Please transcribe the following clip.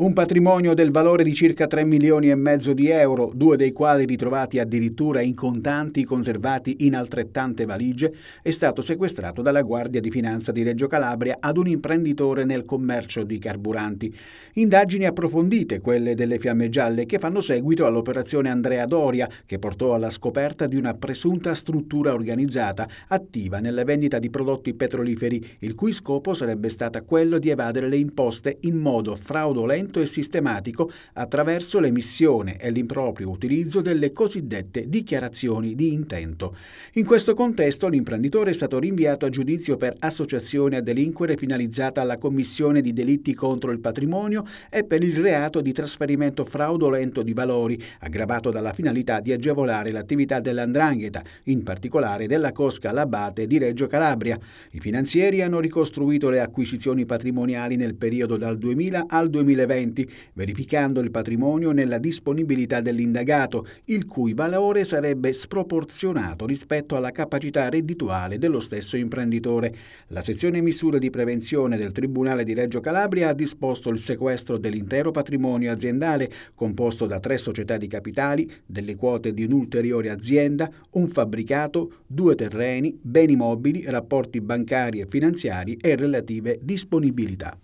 Un patrimonio del valore di circa 3 milioni e mezzo di euro, due dei quali ritrovati addirittura in contanti conservati in altrettante valigie, è stato sequestrato dalla Guardia di Finanza di Reggio Calabria ad un imprenditore nel commercio di carburanti. Indagini approfondite, quelle delle Fiamme Gialle, che fanno seguito all'operazione Andrea Doria, che portò alla scoperta di una presunta struttura organizzata attiva nella vendita di prodotti petroliferi, il cui scopo sarebbe stato quello di evadere le imposte in modo fraudolento attento e sistematico attraverso l'emissione e l'improprio utilizzo delle cosiddette dichiarazioni di intento. In questo contesto l'imprenditore è stato rinviato a giudizio per associazione a delinquere finalizzata alla commissione di delitti contro il patrimonio e per il reato di trasferimento fraudolento di valori, aggravato dalla finalità di agevolare l'attività dell'andrangheta, in particolare della Cosca Labate di Reggio Calabria. I finanzieri hanno ricostruito le acquisizioni patrimoniali nel periodo dal 2000 al 2020 insolventi, verificando il patrimonio nella disponibilità dell'indagato, il cui valore sarebbe sproporzionato rispetto alla capacità reddituale dello stesso imprenditore. La sezione misure di prevenzione del Tribunale di Reggio Calabria ha disposto il sequestro dell'intero patrimonio aziendale, composto da tre società di capitali, delle quote di un'ulteriore azienda, un fabbricato, due terreni, beni mobili, rapporti bancari e finanziari e relative disponibilità.